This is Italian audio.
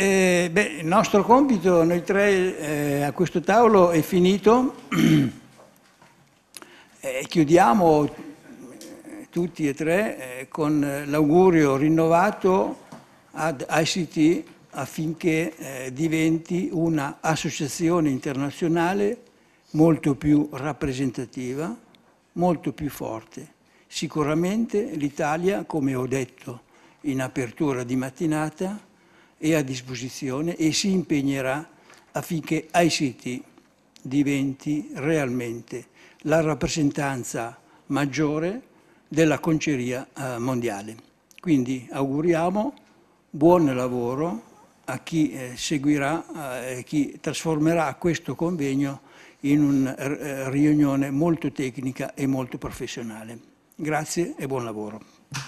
Eh, beh, il nostro compito, noi tre eh, a questo tavolo è finito, eh, chiudiamo tutti e tre eh, con l'augurio rinnovato ad ICT affinché eh, diventi un'associazione internazionale molto più rappresentativa, molto più forte. Sicuramente l'Italia, come ho detto in apertura di mattinata, è a disposizione e si impegnerà affinché ICT diventi realmente la rappresentanza maggiore della conceria eh, mondiale. Quindi auguriamo buon lavoro a chi eh, seguirà eh, e chi trasformerà questo convegno in una riunione molto tecnica e molto professionale. Grazie e buon lavoro.